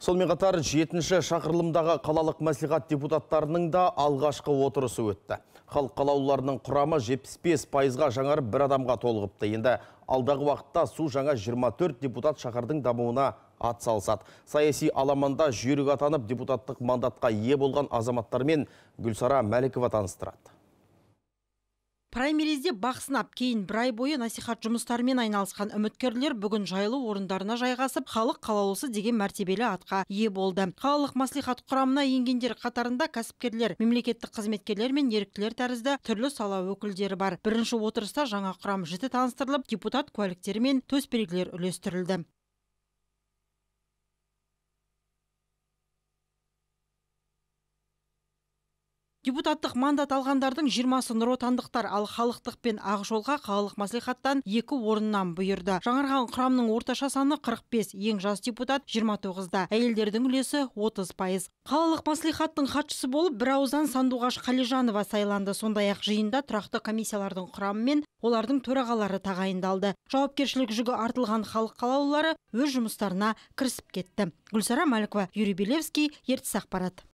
Сонымен қатар жетінші шақырылымдағы қалалық мәслихат депутаттарының да алғашқы отырысы өтті. Халық қалауларының құрамы 75 пайызға жаңарып бір адамға толғыпты. Енді алдағы уақытта су жаңа 24 депутат шақырдың дамуына атсалысады. Саяси аламанда жүйрік атанып депутаттық мандатқа ие болған азаматтармен Гүлсара Мәлікова таныстырады праймеризде бақ сынап кейін бір ай бойы насихат жұмыстарымен айналысқан үміткерлер бүгін жайлы орындарына жайғасып халық қалаулысы деген мәртебелі атқа ие болды қалалық мәслихат құрамына енгендер қатарында кәсіпкерлер мемлекеттік қызметкерлер мен еріктілер тәрізді түрлі сала өкілдері бар бірінші отырыста жаңа құрам жіті таныстырылып депутат куәліктері мен төсбелгілер үлестірілді депутаттық мандат алғандардың жиырмасы нұротандықтар ал халықтық пен ақжолға қалалық мәслихаттан екі орыннан бұйырды жаңарған құрамның орташа саны 45, ең жас депутат 29-да әйелдердің үлесі 30 пайыз қалалық мәслихаттың хатшысы болып бір ауыздан сандуғаш қалижанова сайланды сондай ақ жиында тұрақты комиссиялардың құрамы мен олардың төрағалары тағайындалды жауапкершілік жүгі артылған халық қалаулылары өз жұмыстарына кірісіп кетті гүлсара мәлікова юрий белевский ертіс ақпарат